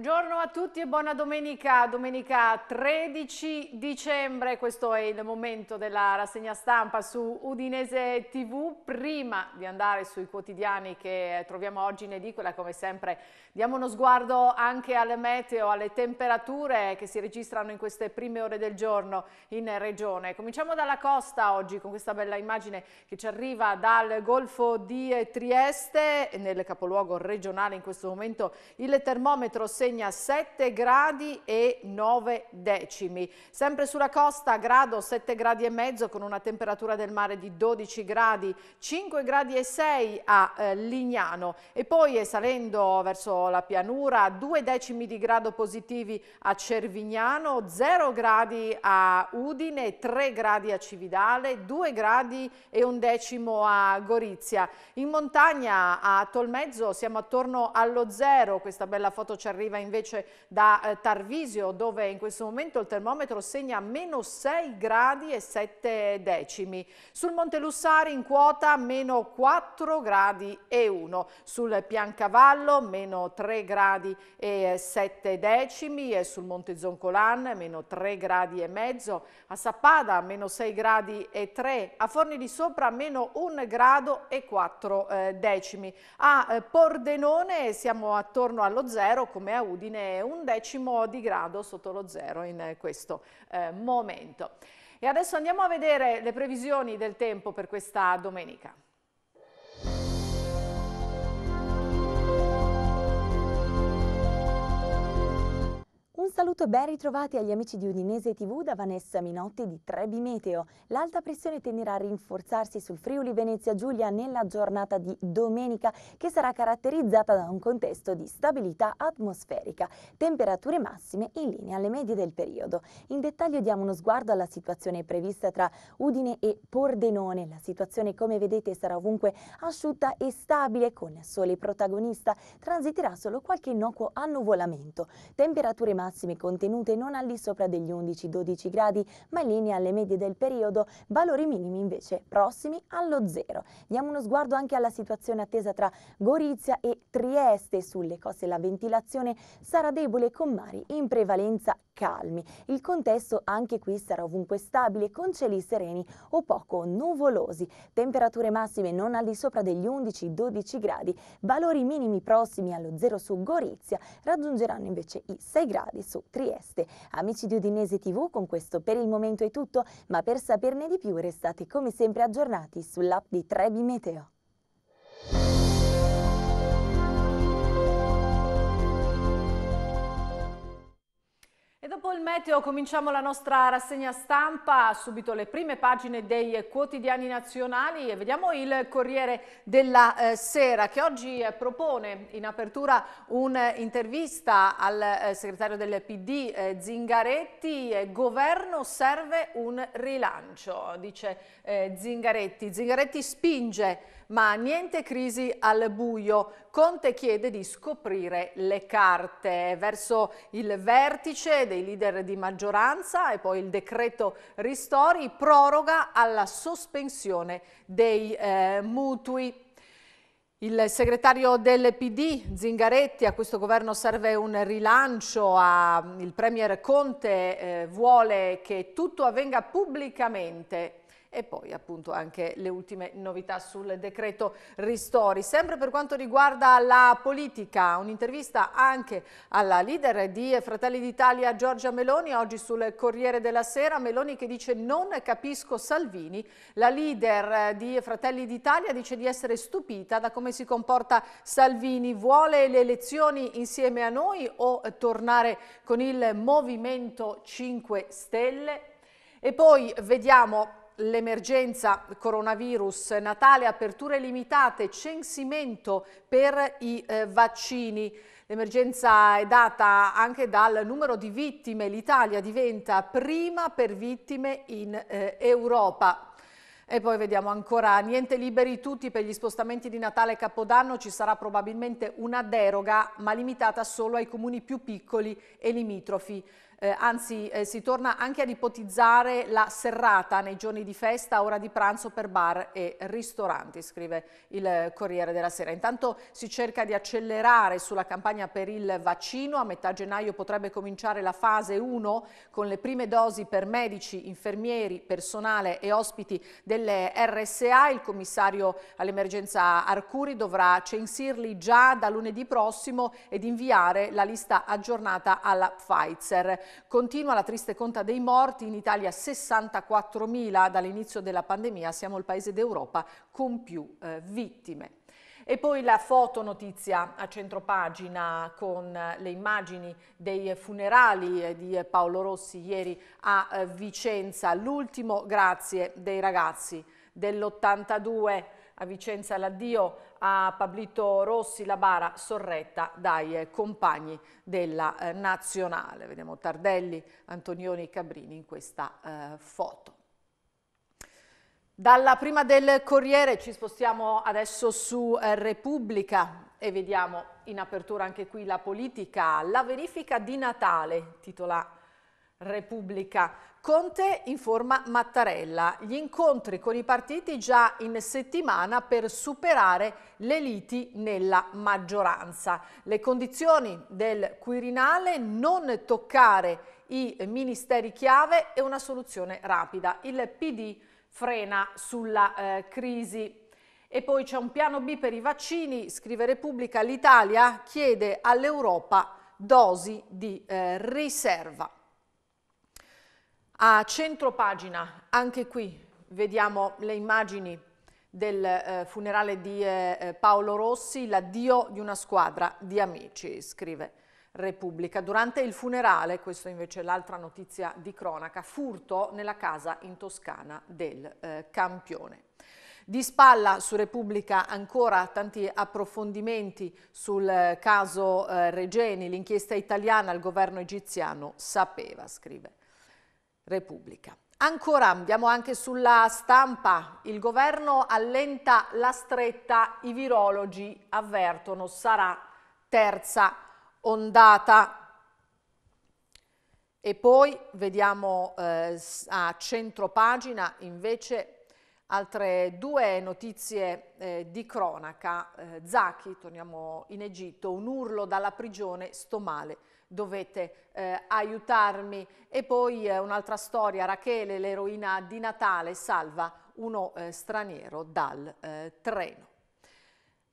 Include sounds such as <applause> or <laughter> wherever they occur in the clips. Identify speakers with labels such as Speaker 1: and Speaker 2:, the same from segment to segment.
Speaker 1: Buongiorno a tutti e buona domenica, domenica 13 dicembre, questo è il momento della rassegna stampa su Udinese TV. Prima di andare sui quotidiani che troviamo oggi in edicola, come sempre diamo uno sguardo anche alle meteo, alle temperature che si registrano in queste prime ore del giorno in regione. Cominciamo dalla costa oggi con questa bella immagine che ci arriva dal Golfo di Trieste, nel capoluogo regionale in questo momento il termometro 6 segna 7 gradi e 9 decimi. Sempre sulla costa grado 7 gradi e mezzo con una temperatura del mare di 12 gradi, 5 gradi e 6 a eh, Lignano e poi eh, salendo verso la pianura 2 decimi di grado positivi a Cervignano, 0 gradi a Udine, 3 gradi a Cividale, 2 gradi e un decimo a Gorizia. In montagna a Tolmezzo siamo attorno allo zero, questa bella foto ci arriva arriva invece da eh, Tarvisio dove in questo momento il termometro segna meno 6 gradi e 7 decimi. Sul Monte Lussari in quota meno 4 gradi e 1, sul Piancavallo meno 3 gradi e 7 decimi e sul Monte Zoncolan meno 3 gradi e mezzo, a Sappada meno 6 gradi e 3, a Forni di Sopra meno 1 grado e 4 eh, decimi. A eh, Pordenone siamo attorno allo zero come a Udine è un decimo di grado sotto lo zero in questo eh, momento. E adesso andiamo a vedere le previsioni del tempo per questa domenica.
Speaker 2: Un saluto e ben ritrovati agli amici di Udinese TV da Vanessa Minotti di Trebi Meteo. L'alta pressione tenderà a rinforzarsi sul Friuli Venezia Giulia nella giornata di domenica che sarà caratterizzata da un contesto di stabilità atmosferica, temperature massime in linea alle medie del periodo. In dettaglio diamo uno sguardo alla situazione prevista tra Udine e Pordenone. La situazione come vedete sarà ovunque asciutta e stabile con sole protagonista, transiterà solo qualche innocuo annuvolamento. Temperature massime massime contenute non al di sopra degli 11-12 gradi, ma in linea alle medie del periodo, valori minimi invece prossimi allo zero. Diamo uno sguardo anche alla situazione attesa tra Gorizia e Trieste. Sulle coste la ventilazione sarà debole con mari in prevalenza calmi. Il contesto anche qui sarà ovunque stabile, con cieli sereni o poco nuvolosi. Temperature massime non al di sopra degli 11-12 gradi, valori minimi prossimi allo zero su Gorizia, raggiungeranno invece i 6 gradi su Trieste. Amici di Udinese TV, con questo per il momento è tutto, ma per saperne di più restate come sempre aggiornati sull'app di Trebi Meteo.
Speaker 1: Dopo il meteo cominciamo la nostra rassegna stampa, subito le prime pagine dei quotidiani nazionali e vediamo il Corriere della eh, Sera che oggi eh, propone in apertura un'intervista al eh, segretario del PD Zingaretti, governo serve un rilancio, dice Zingaretti. Zingaretti spinge ma niente crisi al buio. Conte chiede di scoprire le carte verso il vertice dei leader di maggioranza e poi il decreto ristori proroga alla sospensione dei eh, mutui. Il segretario del PD Zingaretti a questo governo serve un rilancio, a, il premier Conte eh, vuole che tutto avvenga pubblicamente e poi appunto anche le ultime novità sul decreto ristori. Sempre per quanto riguarda la politica, un'intervista anche alla leader di Fratelli d'Italia Giorgia Meloni, oggi sul Corriere della Sera, Meloni che dice non capisco Salvini, la leader di Fratelli d'Italia dice di essere stupita da come si comporta Salvini, vuole le elezioni insieme a noi o tornare con il Movimento 5 Stelle? E poi vediamo l'emergenza coronavirus, Natale, aperture limitate, censimento per i eh, vaccini. L'emergenza è data anche dal numero di vittime, l'Italia diventa prima per vittime in eh, Europa. E poi vediamo ancora, niente liberi tutti per gli spostamenti di Natale e Capodanno, ci sarà probabilmente una deroga ma limitata solo ai comuni più piccoli e limitrofi eh, anzi eh, si torna anche ad ipotizzare la serrata nei giorni di festa, ora di pranzo per bar e ristoranti, scrive il eh, Corriere della Sera. Intanto si cerca di accelerare sulla campagna per il vaccino, a metà gennaio potrebbe cominciare la fase 1 con le prime dosi per medici, infermieri, personale e ospiti delle RSA, il commissario all'emergenza Arcuri dovrà censirli già da lunedì prossimo ed inviare la lista aggiornata alla Pfizer. Continua la triste conta dei morti, in Italia 64.000 dall'inizio della pandemia, siamo il paese d'Europa con più eh, vittime. E poi la fotonotizia a centropagina con eh, le immagini dei funerali eh, di Paolo Rossi ieri a eh, Vicenza, l'ultimo grazie dei ragazzi dell'82 a Vicenza l'addio a Pablito Rossi, la bara sorretta dai eh, compagni della eh, nazionale. Vediamo Tardelli, Antonioni e Cabrini in questa eh, foto. Dalla prima del Corriere ci spostiamo adesso su eh, Repubblica e vediamo in apertura anche qui la politica. La verifica di Natale, titola Repubblica. Conte in forma Mattarella, gli incontri con i partiti già in settimana per superare le liti nella maggioranza. Le condizioni del Quirinale, non toccare i ministeri chiave e una soluzione rapida. Il PD frena sulla eh, crisi. E poi c'è un piano B per i vaccini, scrive Repubblica, l'Italia chiede all'Europa dosi di eh, riserva. A centro pagina, anche qui, vediamo le immagini del eh, funerale di eh, eh, Paolo Rossi, l'addio di una squadra di amici, scrive Repubblica. Durante il funerale, questa invece è l'altra notizia di cronaca, furto nella casa in Toscana del eh, campione. Di spalla su Repubblica ancora tanti approfondimenti sul eh, caso eh, Regeni, l'inchiesta italiana, il governo egiziano sapeva, scrive. Repubblica. Ancora, andiamo anche sulla stampa. Il governo allenta la stretta, i virologi avvertono sarà terza ondata. E poi vediamo eh, a pagina invece altre due notizie eh, di cronaca. Eh, Zaki, torniamo in Egitto, un urlo dalla prigione stomale dovete eh, aiutarmi. E poi eh, un'altra storia, Rachele, l'eroina di Natale, salva uno eh, straniero dal eh, treno.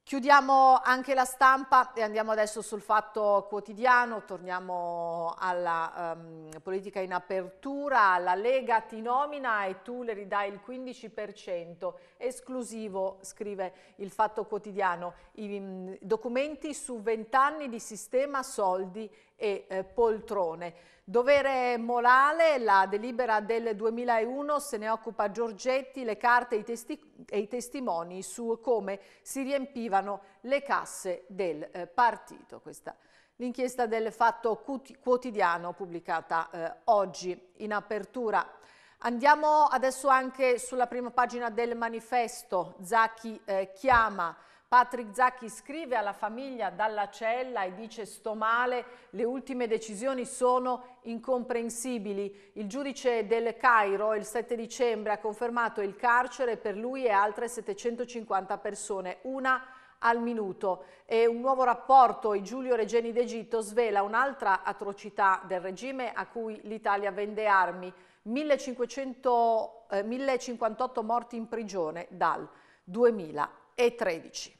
Speaker 1: Chiudiamo anche la stampa e andiamo adesso sul fatto quotidiano, torniamo alla um, politica in apertura, la Lega ti nomina e tu le ridai il 15%, esclusivo, scrive il fatto quotidiano, i m, mm, documenti su 20 anni di sistema soldi e eh, poltrone. Dovere morale, la delibera del 2001 se ne occupa Giorgetti, le carte e i, testi e i testimoni su come si riempivano le casse del eh, partito. Questa l'inchiesta del Fatto Quotidiano pubblicata eh, oggi in apertura. Andiamo adesso anche sulla prima pagina del manifesto. Zacchi eh, chiama Patrick Zacchi scrive alla famiglia dalla cella e dice sto male, le ultime decisioni sono incomprensibili. Il giudice del Cairo il 7 dicembre ha confermato il carcere per lui e altre 750 persone, una al minuto. E un nuovo rapporto, i Giulio Regeni d'Egitto, svela un'altra atrocità del regime a cui l'Italia vende armi. 1500, eh, 1058 morti in prigione dal 2000 e 13.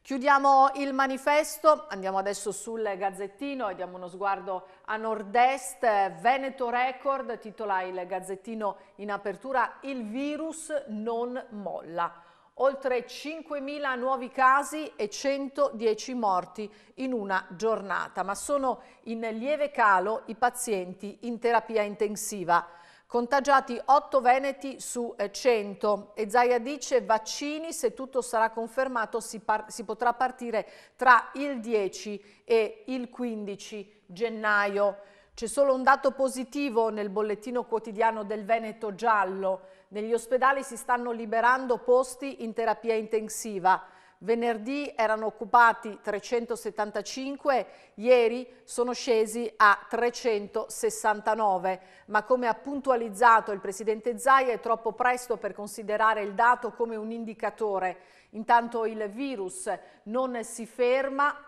Speaker 1: Chiudiamo il manifesto, andiamo adesso sul Gazzettino e diamo uno sguardo a nord-est. Veneto Record titola il Gazzettino in apertura Il virus non molla. Oltre 5.000 nuovi casi e 110 morti in una giornata, ma sono in lieve calo i pazienti in terapia intensiva. Contagiati 8 veneti su 100 eh, e Zaia dice vaccini, se tutto sarà confermato si, si potrà partire tra il 10 e il 15 gennaio. C'è solo un dato positivo nel bollettino quotidiano del Veneto Giallo. Negli ospedali si stanno liberando posti in terapia intensiva venerdì erano occupati 375, ieri sono scesi a 369, ma come ha puntualizzato il Presidente Zaia è troppo presto per considerare il dato come un indicatore. Intanto il virus non si ferma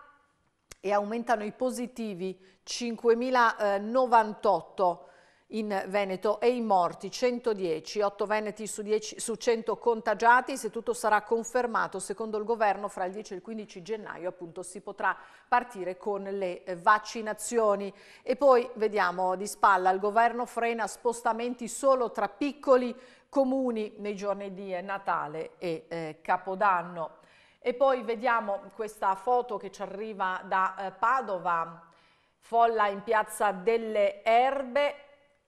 Speaker 1: e aumentano i positivi 5.098 in Veneto e i morti 110, 8 veneti su, 10, su 100 contagiati, se tutto sarà confermato secondo il governo fra il 10 e il 15 gennaio appunto si potrà partire con le vaccinazioni e poi vediamo di spalla il governo frena spostamenti solo tra piccoli comuni nei giorni di Natale e eh, Capodanno. E poi vediamo questa foto che ci arriva da eh, Padova, folla in piazza delle Erbe,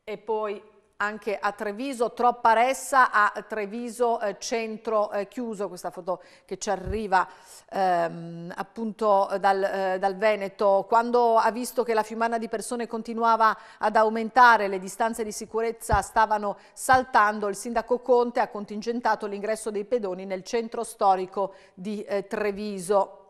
Speaker 1: e poi anche a Treviso, troppa ressa a Treviso eh, centro eh, chiuso, questa foto che ci arriva ehm, appunto dal, eh, dal, Veneto, quando ha visto che la fiumana di persone continuava ad aumentare, le distanze di sicurezza stavano saltando, il sindaco Conte ha contingentato l'ingresso dei pedoni nel centro storico di eh, Treviso.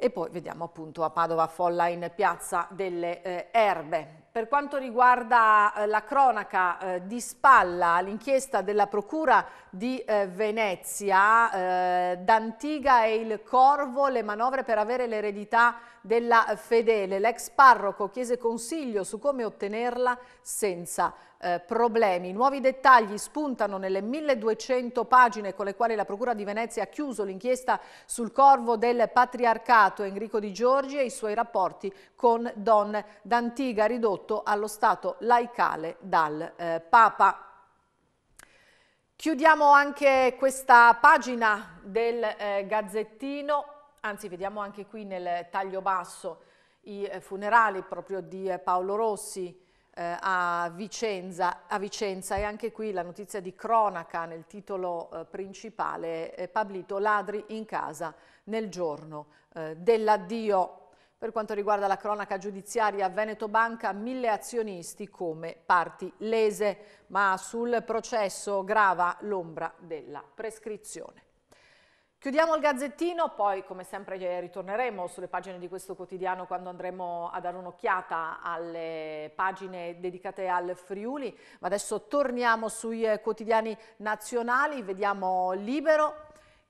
Speaker 1: E poi vediamo appunto a Padova folla in piazza delle eh, erbe per quanto riguarda eh, la cronaca eh, di spalla, all'inchiesta della Procura di eh, Venezia, eh, D'Antiga e il Corvo, le manovre per avere l'eredità della fedele, l'ex parroco chiese consiglio su come ottenerla senza eh, problemi. Nuovi dettagli spuntano nelle 1200 pagine con le quali la Procura di Venezia ha chiuso l'inchiesta sul corvo del patriarcato Enrico Di Giorgi e i suoi rapporti con Don D'Antiga, ridotto ridotto allo stato laicale dal eh, Papa. Chiudiamo anche questa pagina del eh, Gazzettino, anzi vediamo anche qui nel taglio basso i eh, funerali proprio di eh, Paolo Rossi eh, a Vicenza, a, Vicenza, e anche qui la notizia di cronaca nel titolo eh, principale, Pablito Ladri in casa nel giorno dell'addio. Per quanto riguarda la cronaca giudiziaria, Veneto Banca mille azionisti come parti lese, ma sul processo grava l'ombra della prescrizione. Chiudiamo il gazzettino, poi come sempre ritorneremo sulle pagine di questo quotidiano quando andremo a dare un'occhiata alle pagine dedicate al Friuli, ma adesso torniamo sui quotidiani nazionali, vediamo Libero,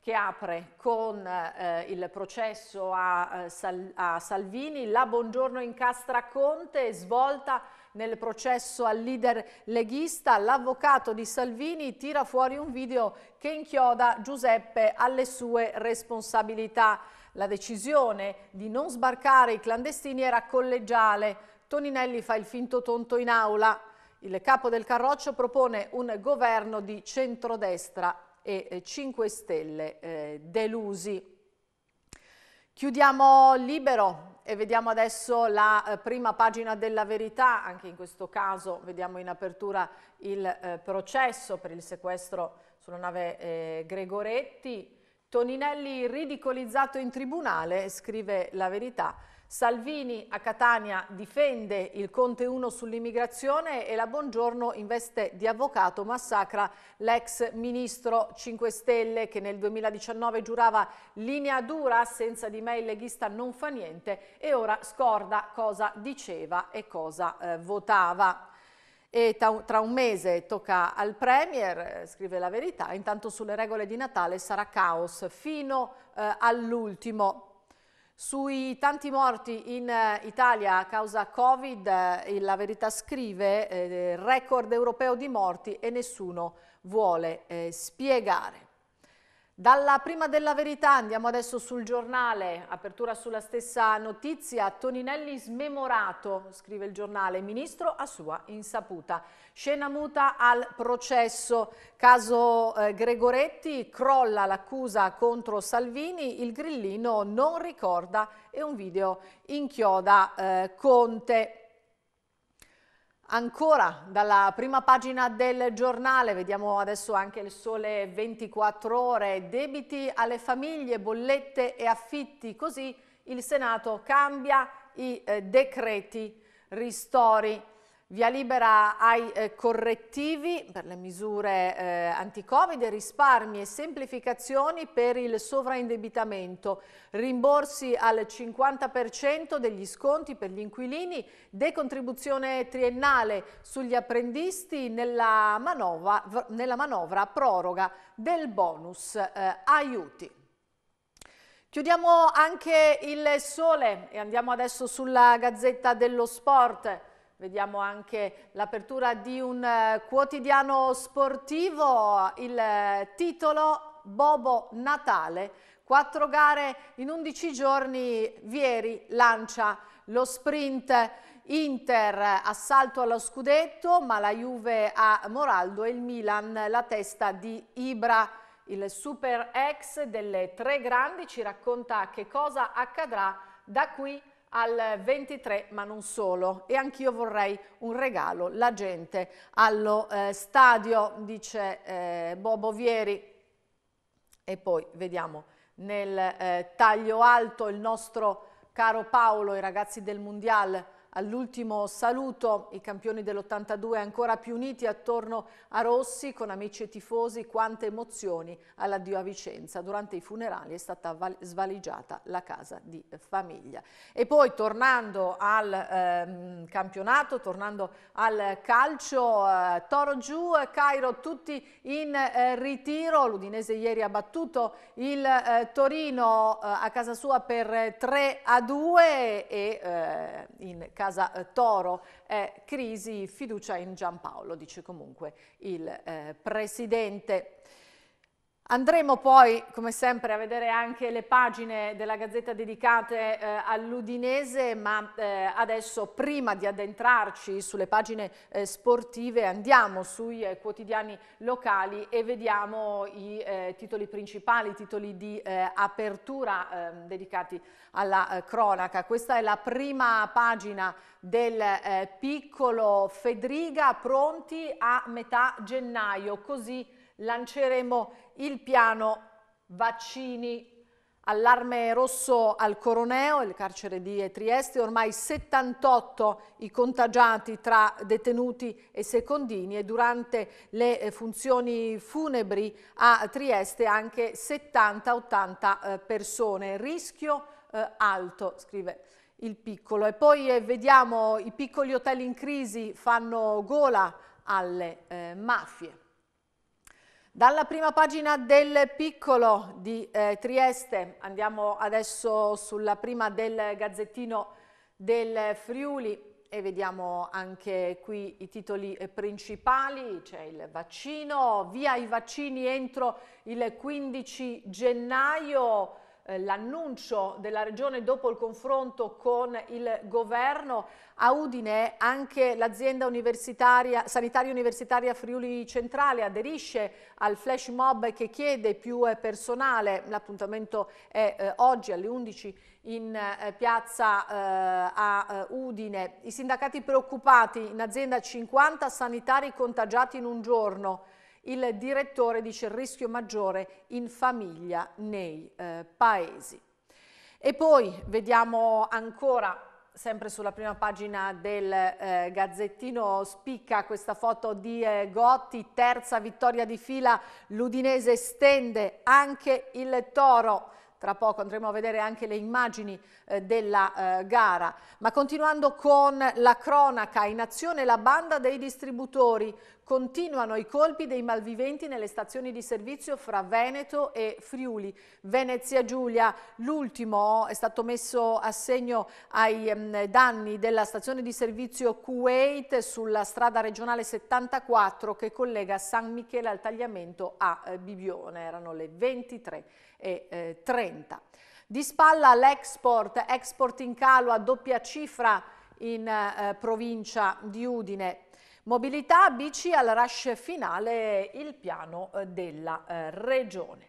Speaker 1: che apre con eh, il processo a, eh, a, Salvini, la Buongiorno incastra Conte, svolta nel processo al leader leghista, l'avvocato di Salvini tira fuori un video che inchioda Giuseppe alle sue responsabilità. La decisione di non sbarcare i clandestini era collegiale. Toninelli fa il finto tonto in aula. Il capo del Carroccio propone un governo di centrodestra e 5 eh, Stelle eh, delusi. Chiudiamo libero e vediamo adesso la eh, prima pagina della verità, anche in questo caso vediamo in apertura il eh, processo per il sequestro sulla nave eh, Gregoretti. Toninelli ridicolizzato in tribunale, scrive la verità. Salvini a Catania difende il Conte 1 sull'immigrazione e la Buongiorno in veste di avvocato massacra l'ex ministro 5 Stelle che nel 2019 giurava linea dura, senza di me il leghista non fa niente e ora scorda cosa diceva e cosa eh, votava. E tra un mese tocca al Premier, eh, scrive la verità, intanto sulle regole di Natale sarà caos fino eh, all'ultimo. Sui tanti morti in eh, Italia a causa Covid, eh, la verità scrive eh, eh, record europeo di morti e nessuno vuole eh, spiegare. Dalla prima della verità andiamo adesso sul giornale, apertura sulla stessa notizia, Toninelli smemorato, scrive il giornale, ministro a sua insaputa. Scena muta al processo, caso eh, Gregoretti, crolla l'accusa contro Salvini, il grillino non ricorda e un video inchioda eh, Conte. Ancora dalla prima pagina del giornale, vediamo adesso anche il sole 24 ore, debiti alle famiglie, bollette e affitti, così il Senato cambia i eh, decreti ristori. Via libera ai eh, correttivi per le misure eh, anti-Covid, risparmi e semplificazioni per il sovraindebitamento, rimborsi al 50% degli sconti per gli inquilini, decontribuzione triennale sugli apprendisti nella manovra, nella manovra proroga del bonus eh, aiuti. Chiudiamo anche il sole e andiamo adesso sulla Gazzetta dello Sport. Vediamo anche l'apertura di un eh, quotidiano sportivo, il eh, titolo Bobo Natale. Quattro gare in 11 giorni, Vieri lancia lo sprint Inter, assalto allo scudetto, ma la Juve a Moraldo e il Milan la testa di Ibra. Il super ex delle tre grandi ci racconta che cosa accadrà da qui al 23 ma non solo e anch'io vorrei un regalo la gente allo eh, stadio dice eh, Bobo Vieri e poi vediamo nel eh, taglio alto il nostro caro Paolo i ragazzi del Mondiale All'ultimo saluto i campioni dell'82 ancora più uniti attorno a Rossi con amici e tifosi, quante emozioni all'addio a Vicenza. Durante i funerali è stata svaligiata la casa di famiglia. E poi tornando al eh, campionato, tornando al calcio, eh, Toro giù, Cairo tutti in eh, ritiro, l'Udinese ieri ha battuto il eh, Torino eh, a casa sua per 3 a 2 e eh, in casa casa eh, Toro, eh, crisi fiducia in Giampaolo, dice comunque il eh, Presidente. Andremo poi, come sempre, a vedere anche le pagine della Gazzetta dedicate eh, all'Udinese, ma eh, adesso, prima di addentrarci sulle pagine eh, sportive, andiamo sui eh, quotidiani locali e vediamo i eh, titoli principali, i titoli di eh, apertura ehm, dedicati alla cronaca. Questa è la prima pagina del piccolo Fedriga, pronti a metà gennaio, così lanceremo il piano vaccini allarme rosso al Coroneo, il carcere di Trieste, ormai 78 i contagiati tra detenuti e secondini e durante le eh, funzioni funebri a Trieste anche 70-80 eh, persone. Rischio eh, alto, scrive il piccolo. E poi eh, vediamo i piccoli hotel in crisi fanno gola alle eh, mafie. Dalla prima pagina del Piccolo di eh, Trieste andiamo adesso sulla prima del Gazzettino del Friuli e vediamo anche qui i titoli principali, c'è il vaccino, via i vaccini entro il 15 gennaio, eh, l'annuncio della Regione dopo il confronto con il governo. A Udine anche l'azienda universitaria, sanitaria universitaria Friuli Centrale aderisce al flash mob che chiede più eh, personale. L'appuntamento è eh, oggi alle 11 in eh, piazza eh, a Udine. I sindacati preoccupati, in azienda 50 sanitari contagiati in un giorno il direttore dice il rischio maggiore in famiglia nei eh, paesi. E poi vediamo ancora sempre sulla prima pagina del eh, Gazzettino spicca questa foto di eh, Gotti, terza vittoria di fila, l'Udinese stende anche il Toro. Tra poco andremo a vedere anche le immagini eh, della eh, gara. Ma continuando con la cronaca, in azione la banda dei distributori, Continuano i colpi dei malviventi nelle stazioni di servizio fra Veneto e Friuli. Venezia Giulia, l'ultimo, è stato messo a segno ai mm, danni della stazione di servizio Kuwait sulla strada regionale 74 che collega San Michele al tagliamento a eh, Bibione. Erano le 23.30. Eh, di spalla l'export, export in calo a doppia cifra in eh, provincia di Udine Mobilità bici al rush finale il piano eh, della eh, regione.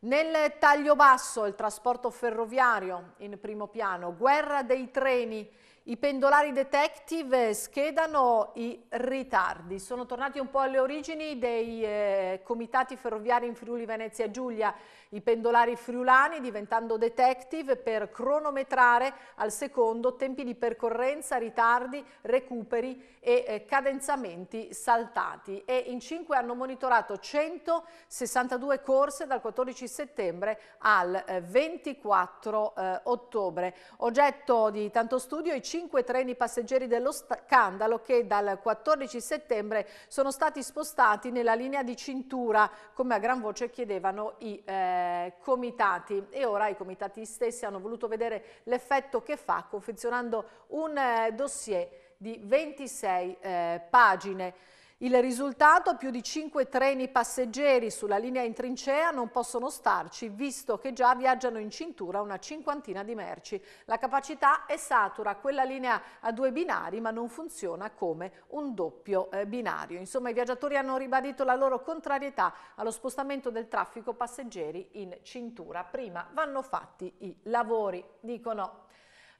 Speaker 1: Nel taglio basso il trasporto ferroviario in primo piano, guerra dei treni, i pendolari detective schedano i ritardi. Sono tornati un po' alle origini dei eh, comitati ferroviari in Friuli Venezia Giulia i pendolari friulani diventando detective per cronometrare al secondo tempi di percorrenza, ritardi, recuperi e eh, cadenzamenti saltati. E in cinque hanno monitorato 162 corse dal 14 settembre al eh, 24 eh, ottobre. Oggetto di tanto studio i cinque treni passeggeri dello scandalo che dal 14 settembre sono stati spostati nella linea di cintura, come a gran voce chiedevano i eh, eh, comitati e ora i comitati stessi hanno voluto vedere l'effetto che fa confezionando un eh, dossier di 26 eh, pagine. Il risultato, più di 5 treni passeggeri sulla linea in trincea non possono starci, visto che già viaggiano in cintura una cinquantina di merci. La capacità è satura, quella linea ha due binari, ma non funziona come un doppio eh, binario. Insomma, i viaggiatori hanno ribadito la loro contrarietà allo spostamento del traffico passeggeri in cintura. Prima vanno fatti i lavori, dicono.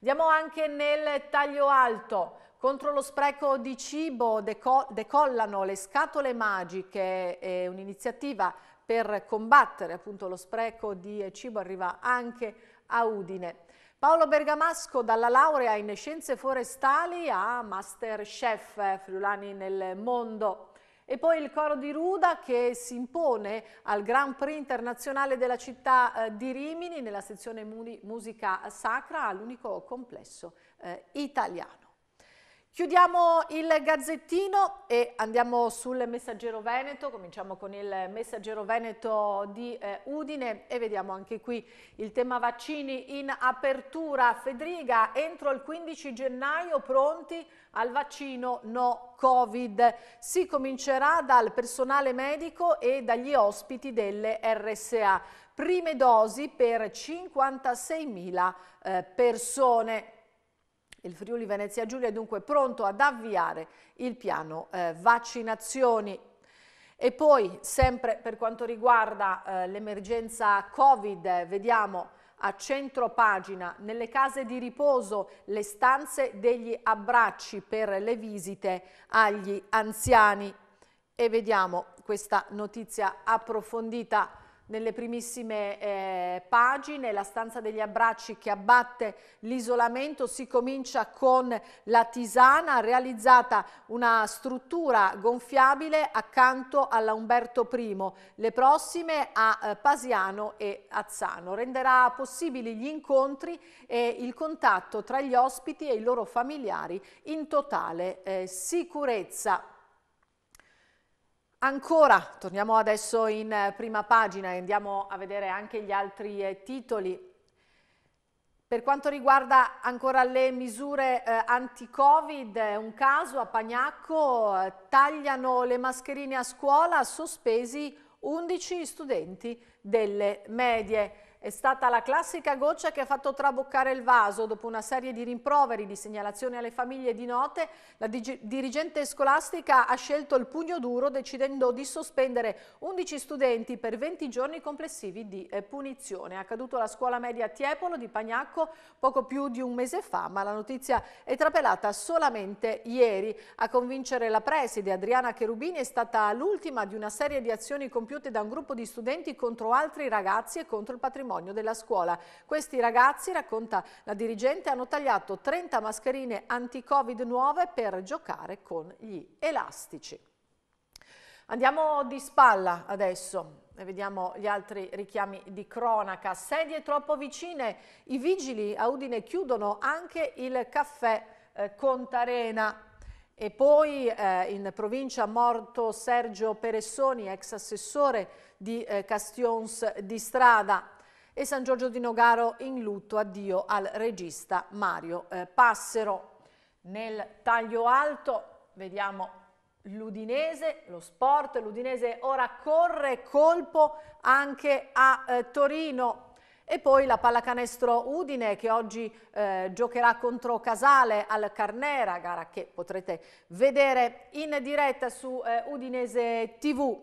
Speaker 1: Andiamo anche nel taglio alto. Contro lo spreco di cibo deco decollano le scatole magiche, è un'iniziativa per combattere appunto lo spreco di cibo arriva anche a Udine. Paolo Bergamasco dalla laurea in scienze forestali a master chef eh, friulani nel mondo. E poi il coro di Ruda che si impone al Grand Prix internazionale della città eh, di Rimini nella sezione musica sacra all'unico complesso eh, italiano. Chiudiamo il gazzettino e andiamo sul messaggero Veneto, cominciamo con il messaggero Veneto di eh, Udine e vediamo anche qui il tema vaccini in apertura. Fedriga, entro il 15 gennaio pronti al vaccino no Covid. Si comincerà dal personale medico e dagli ospiti delle RSA. Prime dosi per 56.000 eh, persone. Il Friuli Venezia Giulia è dunque pronto ad avviare il piano eh, vaccinazioni. E poi, sempre per quanto riguarda eh, l'emergenza Covid, vediamo a centro pagina, nelle case di riposo, le stanze degli abbracci per le visite agli anziani. E vediamo questa notizia approfondita nelle primissime eh, pagine, la stanza degli abbracci che abbatte l'isolamento, si comincia con la tisana, realizzata una struttura gonfiabile accanto alla Umberto I, le prossime a eh, Pasiano e Azzano. Renderà possibili gli incontri e il contatto tra gli ospiti e i loro familiari in totale eh, sicurezza. Ancora, torniamo adesso in eh, prima pagina e andiamo a vedere anche gli altri eh, titoli. Per quanto riguarda ancora le misure eh, anti-Covid, eh, un caso a Pagnacco, tagliano le mascherine a scuola, sospesi 11 studenti delle medie. È stata la classica goccia che ha fatto traboccare il vaso. Dopo una serie di rimproveri, di segnalazioni alle famiglie di note, la dirigente scolastica ha scelto il pugno duro decidendo di sospendere 11 studenti per 20 giorni complessivi di eh, punizione. È accaduto alla scuola media Tiepolo di Pagnacco poco più di un mese fa, ma la notizia è trapelata solamente ieri. A convincere la preside Adriana Cherubini è stata l'ultima di una serie di azioni compiute da un gruppo di studenti contro altri ragazzi e contro il patrimonio patrimonio della scuola. Questi ragazzi, racconta la dirigente, hanno tagliato 30 mascherine anti-covid nuove per giocare con gli elastici. Andiamo di spalla adesso e vediamo gli altri richiami di cronaca. Sedie troppo vicine, i vigili a Udine chiudono anche il caffè eh, Contarena. E poi eh, in provincia morto Sergio Peressoni, ex assessore di eh, Castions di Strada, e San Giorgio di Nogaro in lutto addio al regista Mario eh, Passero. Nel taglio alto vediamo l'Udinese, lo sport, l'Udinese ora corre colpo anche a eh, Torino. E poi la pallacanestro Udine che oggi eh, giocherà contro Casale al Carnera, gara che potrete vedere in diretta su eh, Udinese TV.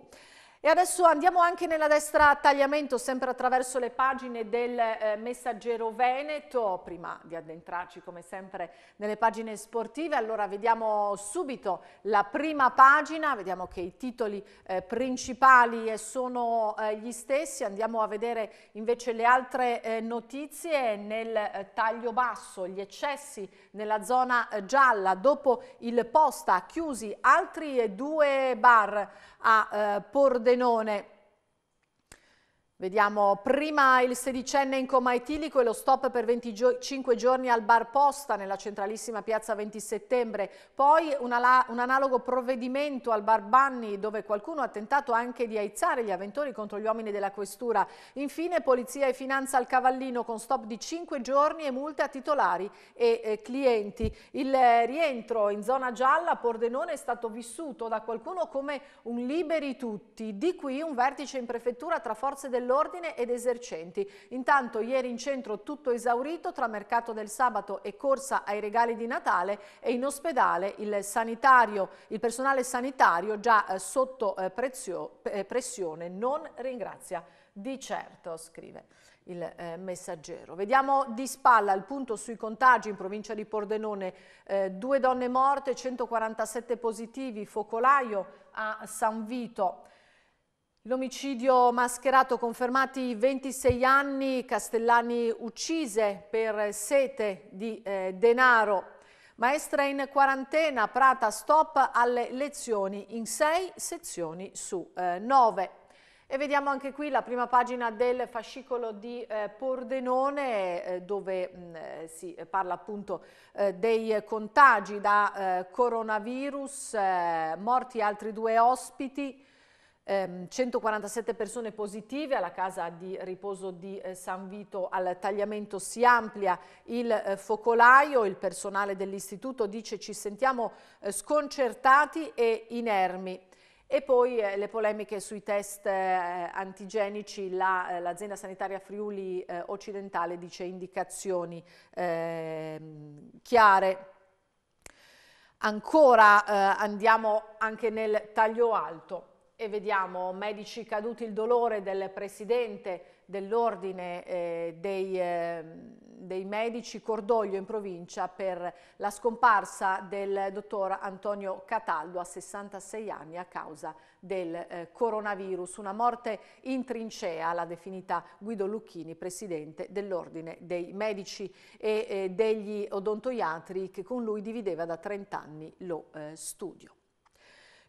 Speaker 1: E adesso andiamo anche nella destra a tagliamento, sempre attraverso le pagine del eh, Messaggero Veneto, prima di addentrarci come sempre nelle pagine sportive. Allora vediamo subito la prima pagina, vediamo che i titoli eh, principali eh, sono eh, gli stessi, andiamo a vedere invece le altre eh, notizie nel eh, taglio basso, gli eccessi nella zona gialla, dopo il posta chiusi altri due bar a eh, Pordellino Pordenone Vediamo prima il sedicenne in coma etilico e lo stop per 25 giorni al bar Posta nella centralissima piazza 20 settembre, poi un, un analogo provvedimento al bar Banni dove qualcuno ha tentato anche di aizzare gli avventori contro gli uomini della questura, infine polizia e finanza al cavallino con stop di 5 giorni e multe a titolari e eh, clienti. Il eh, rientro in zona gialla a Pordenone è stato vissuto da qualcuno come un liberi tutti, di qui un vertice in prefettura tra forze dell'ordine dell'ordine ed esercenti. Intanto ieri in centro tutto esaurito tra mercato del sabato e corsa ai regali di Natale e in ospedale il, sanitario, il personale sanitario già eh, sotto eh, prezio, eh, pressione non ringrazia di certo, scrive il messaggero. Vediamo di spalla il punto sui contagi in provincia di Pordenone, eh, due donne morte, 147 positivi, focolaio a San Vito. L'omicidio mascherato confermati 26 anni, Castellani uccise per sete di eh, denaro. Maestra in quarantena, Prata stop alle lezioni in sei sezioni su eh, nove. E vediamo anche qui la prima pagina del fascicolo di eh, Pordenone eh, dove mh, mm, eh, si parla appunto eh, dei contagi da coronavirus, morti altri due ospiti, Ehm, 147 persone positive alla casa di riposo di eh, San Vito al tagliamento si amplia il eh, focolaio, il personale dell'istituto dice ci sentiamo eh, sconcertati e inermi. E poi eh, le polemiche sui test eh, antigenici, l'azienda la, eh, sanitaria Friuli Occidentale dice indicazioni ehm, chiare. Ancora andiamo anche nel taglio alto e vediamo medici caduti il dolore del presidente dell'ordine eh, dei, eh, dei, medici Cordoglio in provincia per la scomparsa del dottor Antonio Cataldo a 66 anni a causa del eh, coronavirus, una morte in trincea, l'ha definita Guido Lucchini, presidente dell'ordine dei medici e eh, degli odontoiatri che con lui divideva da 30 anni lo eh, studio.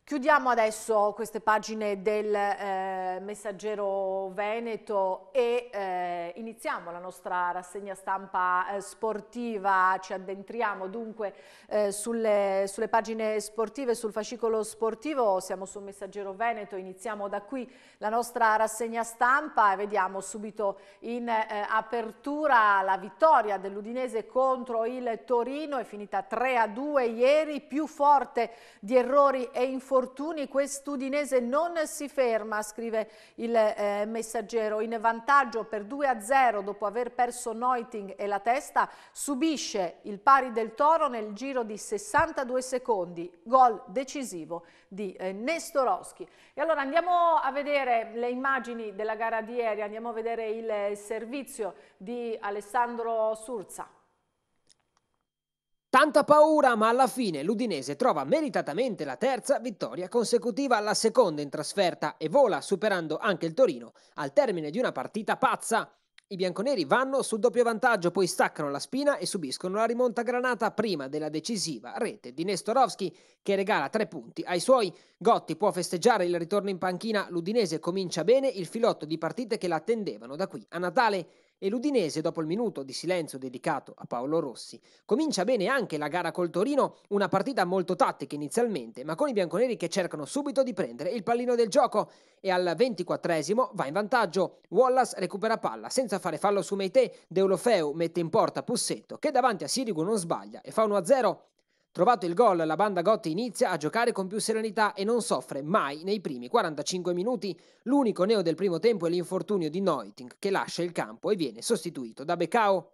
Speaker 1: Chiudiamo adesso queste pagine del eh, Messaggero Veneto e eh, iniziamo la nostra rassegna stampa eh, sportiva, ci addentriamo dunque eh, sulle, sulle, pagine sportive, sul fascicolo sportivo, siamo su Messaggero Veneto, iniziamo da qui la nostra rassegna stampa e vediamo subito in eh, apertura la vittoria dell'Udinese contro il Torino, è finita 3 a 2 ieri, più forte di errori e informazioni infortuni quest'Udinese non si ferma, scrive il eh, messaggero, in vantaggio per 2-0 dopo aver perso Noiting e la testa, subisce il pari del Toro nel giro di 62 secondi, gol decisivo di eh, Nestorowski. E allora andiamo a vedere le immagini della gara di ieri, andiamo a vedere il eh, servizio di Alessandro Surza.
Speaker 3: Tanta paura, ma alla fine l'Udinese trova meritatamente la terza vittoria consecutiva alla seconda in trasferta e vola superando anche il Torino al termine di una partita pazza. I bianconeri vanno sul doppio vantaggio, poi staccano la spina e subiscono la rimonta granata prima della decisiva rete di Nestorovski che regala tre punti ai suoi. Gotti può festeggiare il ritorno in panchina, l'Udinese comincia bene il filotto di partite che l'attendevano da qui a Natale e l'Udinese, dopo il minuto di silenzio dedicato a Paolo Rossi, comincia bene anche la gara col Torino, una partita molto tattica inizialmente, ma con i bianconeri che cercano subito di prendere il pallino del gioco e al 24 va in vantaggio. Wallace recupera palla senza fare fallo su Meite, Deulofeu mette in porta Pussetto che davanti a Sirigu non sbaglia e fa 1-0. Trovato il gol, la banda Gotti inizia a giocare con più serenità e non soffre mai nei primi 45 minuti. L'unico neo del primo tempo è l'infortunio di Noiting, che lascia il campo e viene sostituito da Becao.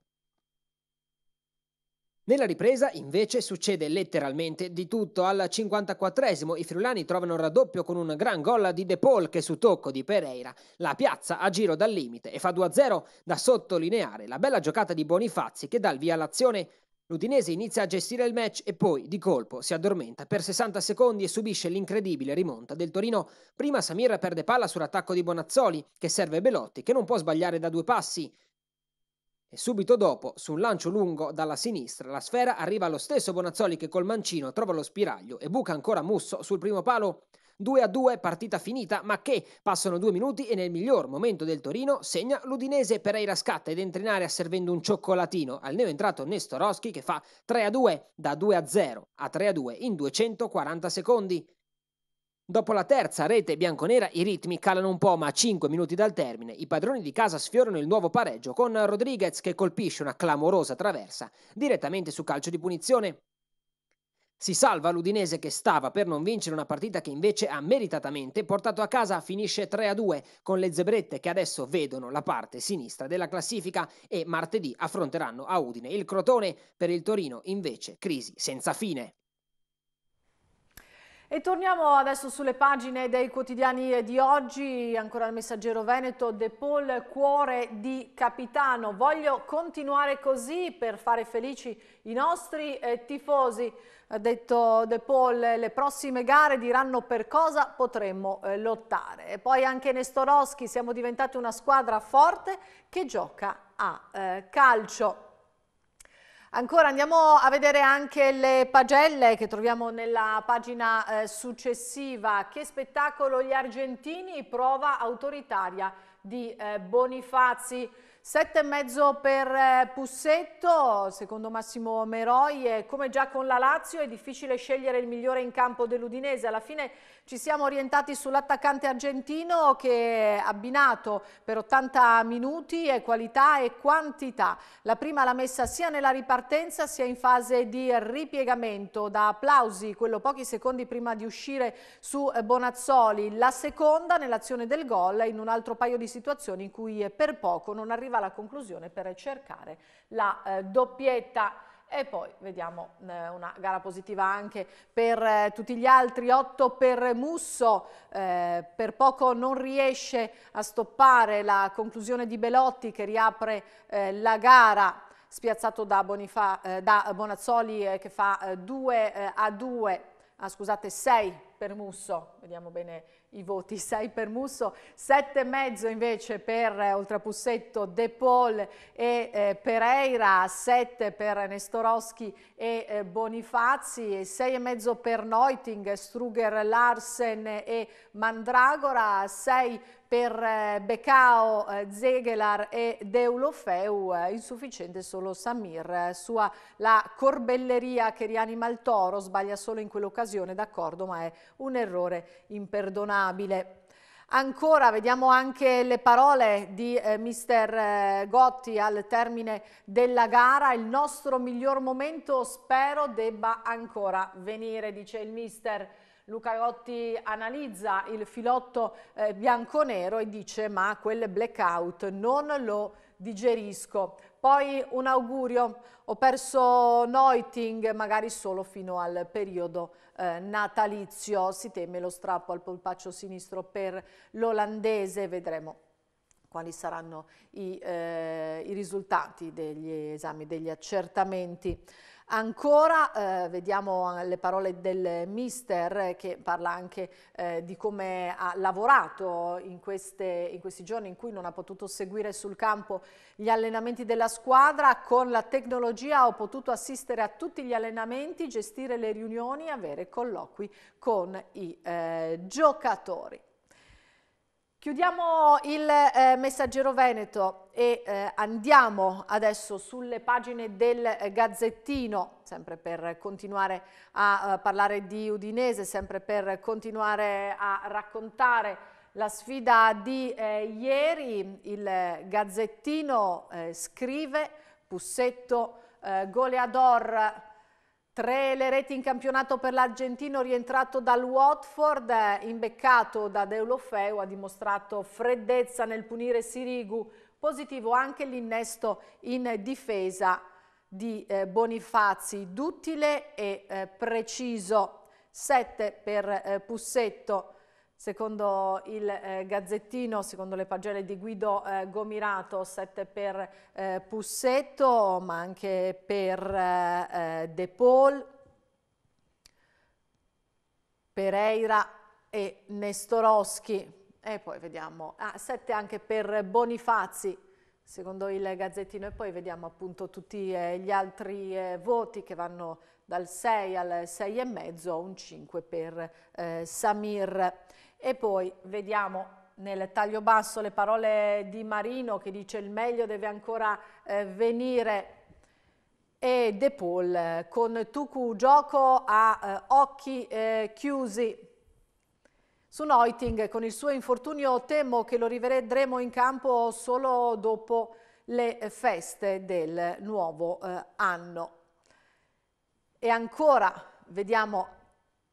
Speaker 3: Nella ripresa invece succede letteralmente di tutto. Al 54esimo i friulani trovano il raddoppio con un gran gol di De Paul che su tocco di Pereira la piazza a giro dal limite e fa 2-0 da sottolineare la bella giocata di Bonifazzi che dà il via all'azione L'Udinese inizia a gestire il match e poi, di colpo, si addormenta per 60 secondi e subisce l'incredibile rimonta del Torino. Prima Samir perde palla sull'attacco di Bonazzoli, che serve Belotti, che non può sbagliare da due passi. E subito dopo, su un lancio lungo dalla sinistra, la sfera arriva allo stesso Bonazzoli che col mancino trova lo spiraglio e buca ancora Musso sul primo palo. 2 a 2, partita finita, ma che passano due minuti e nel miglior momento del Torino segna l'Udinese. Pereira scatta ed entra in area servendo un cioccolatino al neoentrato Nestorowski che fa 3 a 2 da 2 a 0 a 3 a 2 in 240 secondi. Dopo la terza rete bianconera i ritmi calano un po', ma a 5 minuti dal termine i padroni di casa sfiorano il nuovo pareggio con Rodriguez che colpisce una clamorosa traversa direttamente su calcio di punizione. Si salva l'Udinese che stava per non vincere una partita che invece ha meritatamente portato a casa, finisce 3-2 con le zebrette che adesso vedono la parte sinistra della classifica e martedì affronteranno a Udine il Crotone, per il Torino invece crisi senza fine.
Speaker 1: E torniamo adesso sulle pagine dei quotidiani di oggi, ancora il messaggero Veneto, De Paul, cuore di capitano. Voglio continuare così per fare felici i nostri eh, tifosi. Ha detto De Paul, le prossime gare diranno per cosa potremmo eh, lottare. E poi anche Nestorowski, siamo diventati una squadra forte che gioca a eh, calcio. Ancora andiamo a vedere anche le pagelle che troviamo nella pagina eh, successiva. Che spettacolo gli argentini, prova autoritaria di eh, Bonifazzi. Sette e mezzo per eh, Pussetto, secondo Massimo Meroi, come già con la Lazio è difficile scegliere il migliore in campo dell'Udinese. Alla fine ci siamo orientati sull'attaccante argentino che ha abbinato per 80 minuti qualità e quantità. La prima l'ha messa sia nella ripartenza sia in fase di ripiegamento. Da applausi, quello pochi secondi prima di uscire su eh, Bonazzoli. La seconda nell'azione del gol in un altro paio di situazioni in cui eh, per poco non arriva alla conclusione per cercare la eh, doppietta e poi vediamo eh, una gara positiva anche per eh, tutti gli altri, 8 per Musso, eh, per poco non riesce a stoppare la conclusione di Belotti che riapre eh, la gara spiazzato da, Bonifa, eh, da Bonazzoli eh, che fa 2 a 2, ah, scusate 6 per Musso, vediamo bene i voti, 6 <laughs> per Musso, 7,5 invece per eh, Oltrapussetto, De Paul e eh, Pereira, 7 per Nestorowski e eh, Bonifazzi, 6,5 per Neuting, Struger, Larsen e Mandragora, 6 per eh, Becao, eh, Zegelar e Deulofeu, eh, insufficiente solo Samir. Sua la corbelleria che rianima il toro, sbaglia solo in quell'occasione, d'accordo, ma è un errore imperdonabile paragonabile. Ancora vediamo anche le parole di eh, mister eh, Gotti al termine della gara, il nostro miglior momento spero debba ancora venire, dice il mister. Luca Gotti analizza il filotto eh, bianco-nero e dice ma quel blackout non lo digerisco. Poi un augurio, ho perso Noiting magari solo fino al periodo eh, natalizio. Si teme lo strappo al polpaccio sinistro per l'olandese, vedremo quali saranno i, eh, i risultati degli esami, degli accertamenti. Ancora eh, vediamo eh, le parole del mister eh, che parla anche eh, di come ha lavorato in, queste, in, questi giorni in cui non ha potuto seguire sul campo gli allenamenti della squadra. Con la tecnologia ho potuto assistere a tutti gli allenamenti, gestire le riunioni, avere colloqui con i eh, giocatori. Chiudiamo il eh, messaggero veneto e eh, andiamo adesso sulle pagine del eh, Gazzettino, sempre per continuare a eh, parlare di Udinese, sempre per continuare a raccontare la sfida di eh, ieri. Il eh, Gazzettino scrive Pussetto Goleador Tre le reti in campionato per l'argentino rientrato dal Watford, eh, imbeccato da Deulofeu, ha dimostrato freddezza nel punire Sirigu, positivo anche l'innesto in difesa di eh, Bonifazi, duttile e eh, preciso, 7 per Pussetto. Secondo il eh, Gazzettino, secondo le pagelle di Guido eh, Gomirato, 7 per eh, Pussetto, ma anche per eh, eh, De Paul, Pereira e Nestoroschi. E poi vediamo, ah, 7 anche per Bonifazzi, secondo il Gazzettino. E poi vediamo appunto tutti eh, gli altri voti che vanno dal 6 al 6,5, un 5 per Samir. E poi vediamo nel taglio basso le parole di Marino che dice il meglio deve ancora eh, venire e De Paul eh, con Tuku gioco a eh, occhi eh, chiusi. Su Noiting con il suo infortunio temo che lo rivedremo in campo solo dopo le feste del nuovo eh, anno. E ancora vediamo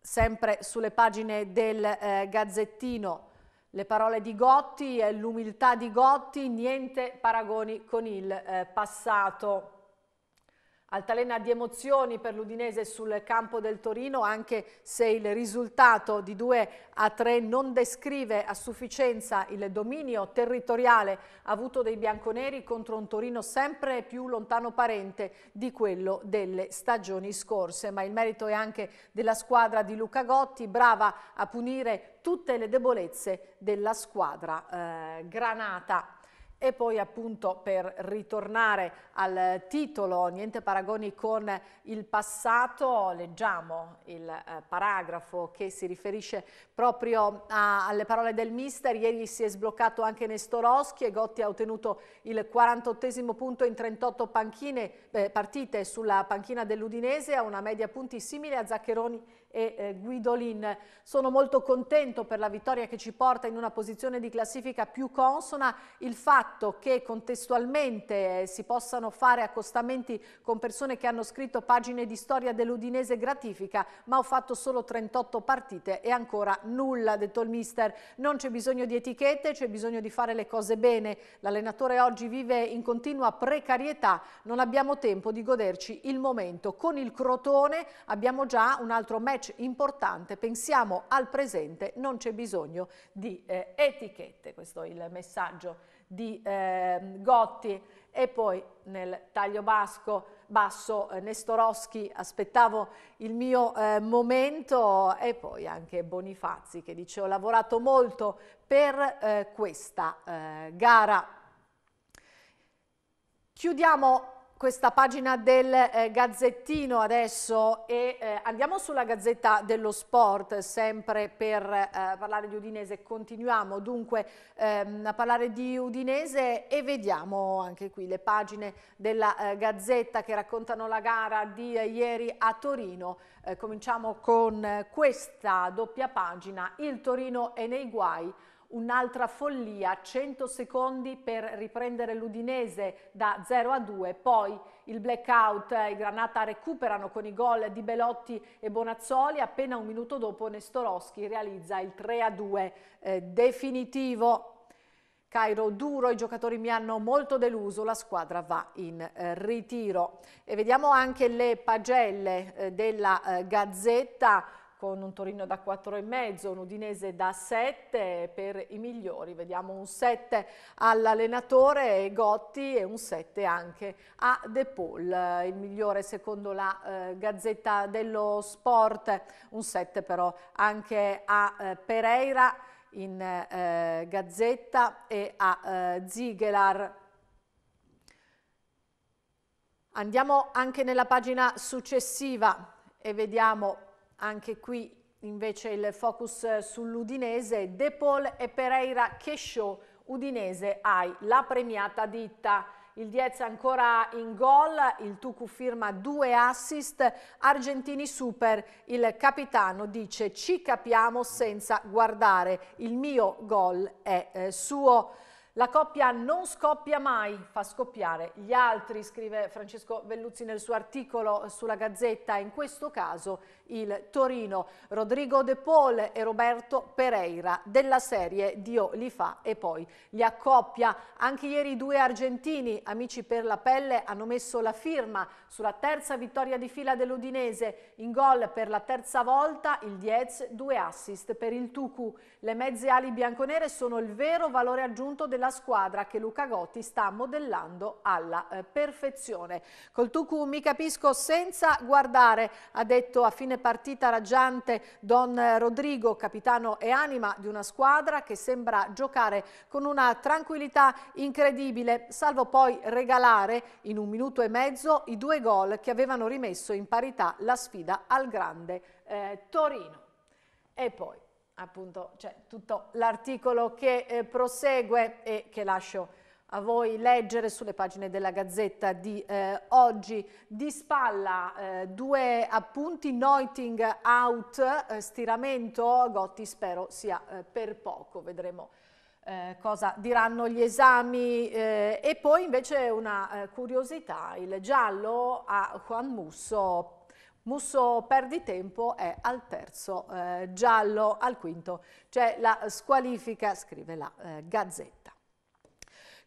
Speaker 1: Sempre sulle pagine del eh, Gazzettino, le parole di Gotti e eh, l'umiltà di Gotti, niente paragoni con il eh, passato. Altalena di emozioni per l'Udinese sul campo del Torino, anche se il risultato di 2 a 3 non descrive a sufficienza il dominio territoriale avuto dai bianconeri contro un Torino sempre più lontano parente di quello delle stagioni scorse. Ma il merito è anche della squadra di Luca Gotti, brava a punire tutte le debolezze della squadra eh, granata. E poi appunto per ritornare al titolo, niente paragoni con il passato, leggiamo il eh, paragrafo che si riferisce proprio a, alle parole del mister, ieri si è sbloccato anche Nestoroschi e Gotti ha ottenuto il 48 punto in 38 panchine, eh, partite sulla panchina dell'Udinese, ha una media punti simile a Zaccheroni e eh, Guidolin. Sono molto contento per la vittoria che ci porta in una posizione di classifica più consona, il fatto che contestualmente eh, si possano fare accostamenti con persone che hanno scritto pagine di storia dell'Udinese gratifica, ma ho fatto solo 38 partite e ancora nulla, ha detto il mister. Non c'è bisogno di etichette, c'è bisogno di fare le cose bene. L'allenatore oggi vive in continua precarietà, non abbiamo tempo di goderci il momento. Con il Crotone abbiamo già un altro match match importante, pensiamo al presente, non c'è bisogno di eh, etichette, questo è il messaggio di eh, Gotti e poi nel taglio basco, basso eh, Nestorowski, aspettavo il mio eh, momento e poi anche Bonifazzi che dice ho lavorato molto per eh, questa eh, gara. Chiudiamo questa pagina del eh, Gazzettino adesso e eh, andiamo sulla Gazzetta dello Sport sempre per eh, parlare di Udinese, continuiamo dunque ehm, a parlare di Udinese e vediamo anche qui le pagine della eh, Gazzetta che raccontano la gara di ieri a Torino, eh, cominciamo con eh, questa doppia pagina, il Torino è nei guai, Un'altra follia, 100 secondi per riprendere l'Udinese da 0 a 2, poi il blackout, eh, i Granata recuperano con i gol di Belotti e Bonazzoli, appena un minuto dopo Nestorowski realizza il 3 a 2 eh, definitivo. Cairo duro, i giocatori mi hanno molto deluso, la squadra va in eh, ritiro. E vediamo anche le pagelle eh, della eh, Gazzetta con un Torino da 4,5, un Udinese da 7 per i migliori. Vediamo un 7 all'allenatore Gotti e un 7 anche a De Paul, il migliore secondo la eh, Gazzetta dello Sport, un 7 però anche a eh, Pereira in eh, Gazzetta e a eh, Ziegler. Andiamo anche nella pagina successiva e vediamo anche qui invece il focus sull'Udinese, De Paul e Pereira che show Udinese hai la premiata ditta. Il Diez ancora in gol, il Tucu firma due assist, Argentini super, il capitano dice ci capiamo senza guardare, il mio gol è eh, suo. La coppia non scoppia mai, fa scoppiare gli altri, scrive Francesco Velluzzi nel suo articolo sulla Gazzetta, in questo caso il Torino. Rodrigo De Paul e Roberto Pereira della serie Dio li fa e poi li accoppia. Anche ieri i due argentini, amici per la pelle, hanno messo la firma sulla terza vittoria di fila dell'Udinese. In gol per la terza volta il Diez, due assist per il Tucu. Le mezze ali bianconere sono il vero valore aggiunto della squadra che Luca Gotti sta modellando alla eh, perfezione. Col Tucu mi capisco senza guardare, ha detto a fine in partita raggiante Don Rodrigo, capitano e anima di una squadra che sembra giocare con una tranquillità incredibile, salvo poi regalare in un minuto e mezzo i due gol che avevano rimesso in parità la sfida al grande eh, Torino. E poi appunto c'è tutto l'articolo che eh, prosegue e che lascio a voi leggere sulle pagine della Gazzetta di eh, oggi. Di spalla eh, due appunti, Noiting out, eh, stiramento, Gotti spero sia eh, per poco, vedremo. Eh, cosa diranno gli esami eh, e poi invece una curiosità, il giallo a Juan Musso Musso perditempo è al terzo eh, giallo, al quinto c'è la squalifica, scrive la eh, Gazzetta.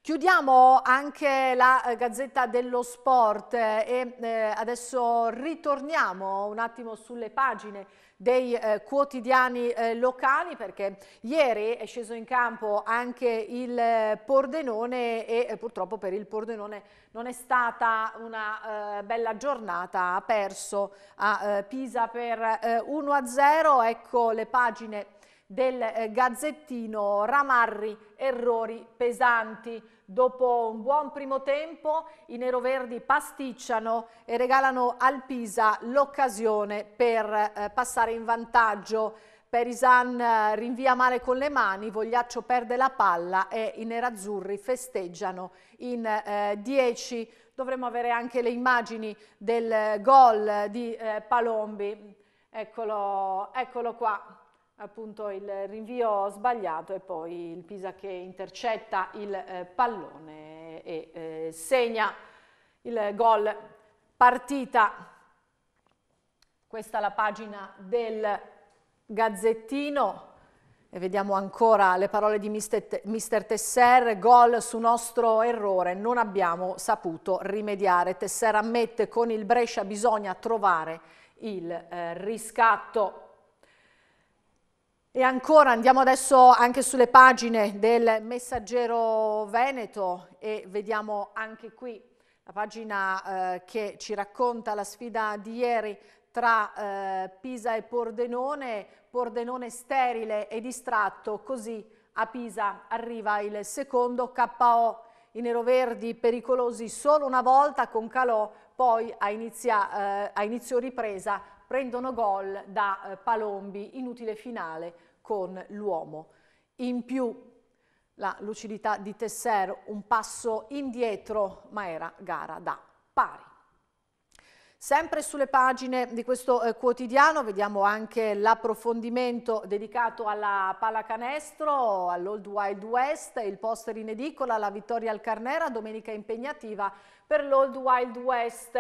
Speaker 1: Chiudiamo anche la eh, Gazzetta dello Sport eh, e eh, adesso ritorniamo un attimo sulle pagine dei eh, quotidiani eh, locali perché ieri è sceso in campo anche il Pordenone e purtroppo per il Pordenone non è stata una bella giornata, ha perso a Pisa per 1-0, ecco le pagine del eh, Gazzettino Ramarri errori pesanti. Dopo un buon primo tempo i neroverdi pasticciano e regalano al Pisa l'occasione per eh, passare in vantaggio. Perisan eh, rinvia male con le mani, Vogliaccio perde la palla e i nerazzurri festeggiano in 10. Eh, Dovremmo avere anche le immagini del eh, gol di Palombi. Eccolo, eccolo qua appunto il rinvio sbagliato e poi il Pisa che intercetta il eh, pallone e eh, segna il gol partita. Questa è la pagina del Gazzettino e vediamo ancora le parole di Mister, Mister Tesser, gol su nostro errore, non abbiamo saputo rimediare. Tesser ammette con il Brescia bisogna trovare il eh, riscatto. E ancora andiamo adesso anche sulle pagine del Messaggero Veneto e vediamo anche qui la pagina eh, che ci racconta la sfida di ieri tra eh, Pisa e Pordenone, Pordenone sterile e distratto, così a Pisa arriva il secondo KO. I neroverdi pericolosi solo una volta con Calò, poi a, inizia, eh, a inizio ripresa prendono gol da eh, Palombi, inutile finale con l'uomo. In più la lucidità di Tesser, un passo indietro, ma era gara da pari. Sempre sulle pagine di questo eh, quotidiano vediamo anche l'approfondimento dedicato alla pallacanestro, all'Old Wild West, il poster in edicola, la vittoria al Carnera, domenica impegnativa per l'Old Wild West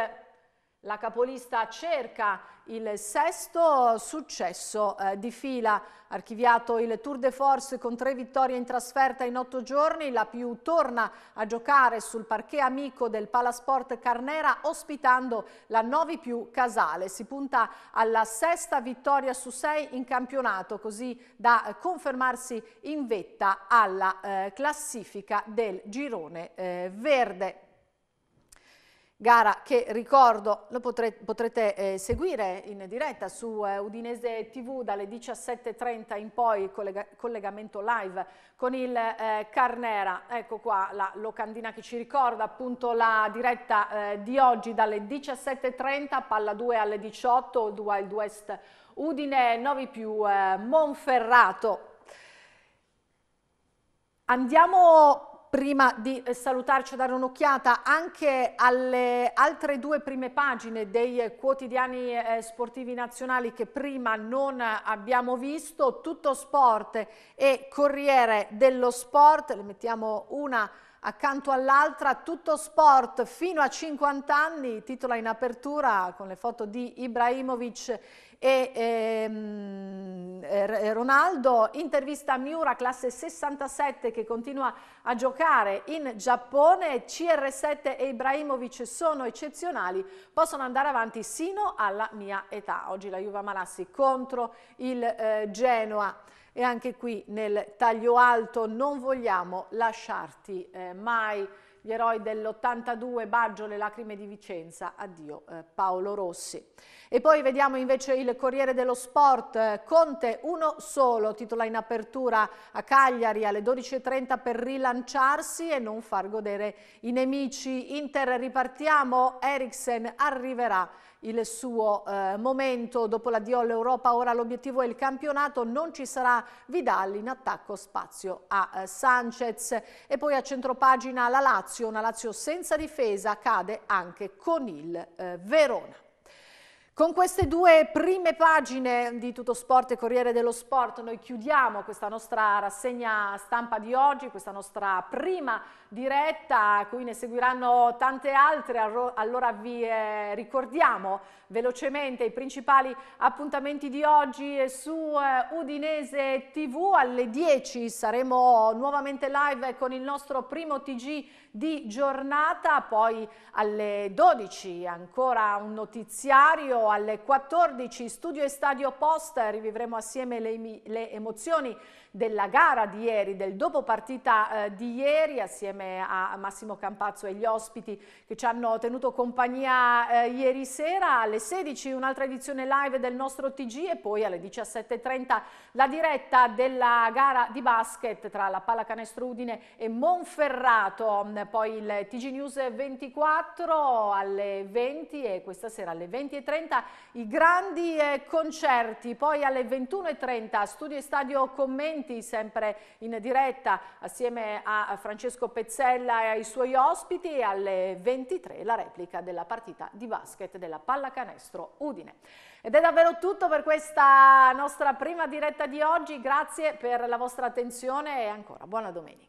Speaker 1: la capolista cerca il sesto successo eh, di fila. Archiviato il Tour de Force con tre vittorie in trasferta in otto giorni, la più torna a giocare sul parquet amico del Palasport Carnera ospitando la Novi più Casale. Si punta alla sesta vittoria su sei in campionato, così da eh, confermarsi in vetta alla eh, classifica del girone eh, verde gara che ricordo lo potrete, potrete eh, seguire in diretta su eh, Udinese TV dalle 17.30 in poi, collega, collegamento live con il eh, Carnera. Ecco qua la locandina che ci ricorda appunto la diretta eh, di oggi dalle 17.30, palla 2 alle 18, Old Wild West Udine 9 più eh, Monferrato. Andiamo prima di eh, salutarci e dare un'occhiata anche alle altre due prime pagine dei quotidiani eh, sportivi nazionali che prima non abbiamo visto, Tutto Sport e Corriere dello Sport, le mettiamo una accanto all'altra tutto sport fino a 50 anni, titola in apertura con le foto di Ibrahimovic e eh, Ronaldo, intervista a Miura classe 67 che continua a giocare in Giappone, CR7 e Ibrahimovic sono eccezionali, possono andare avanti sino alla mia età. Oggi la Juva Malassi contro il eh, Genoa e anche qui nel taglio alto non vogliamo lasciarti eh, mai gli eroi dell'82 Baggio le lacrime di Vicenza addio eh, Paolo Rossi e poi vediamo invece il Corriere dello Sport eh, Conte uno solo titola in apertura a Cagliari alle 12.30 per rilanciarsi e non far godere i nemici Inter ripartiamo Eriksen arriverà il suo eh, momento dopo l'addio all'Europa, ora l'obiettivo è il campionato, non ci sarà Vidal in attacco spazio a eh, Sanchez e poi a centropagina la Lazio, una Lazio senza difesa cade anche con il eh, Verona. Con queste due prime pagine di Tutto Sport e Corriere dello Sport noi chiudiamo questa nostra rassegna stampa di oggi, questa nostra prima diretta, qui ne seguiranno tante altre, allora vi eh, ricordiamo velocemente i principali appuntamenti di oggi su eh, Udinese TV, alle 10 saremo nuovamente live con il nostro primo TG di giornata, poi alle 12 ancora un notiziario, alle 14 studio e stadio post, rivivremo assieme le, le emozioni della gara di ieri, del dopo partita eh, di ieri assieme a Massimo Campazzo e gli ospiti che ci hanno tenuto compagnia eh, ieri sera alle 16 un'altra edizione live del nostro TG e poi alle 17.30 la diretta della gara di basket tra la Pallacanestro Udine e Monferrato, poi il TG News 24 alle 20 e questa sera alle 20.30 i grandi eh, concerti, poi alle 21.30 studio e stadio commenti Uniti, sempre in diretta assieme a Francesco Pezzella e ai suoi ospiti e alle 23 la replica della partita di basket della pallacanestro Udine. Ed è davvero tutto per questa nostra prima diretta di oggi, grazie per la vostra attenzione e ancora buona domenica.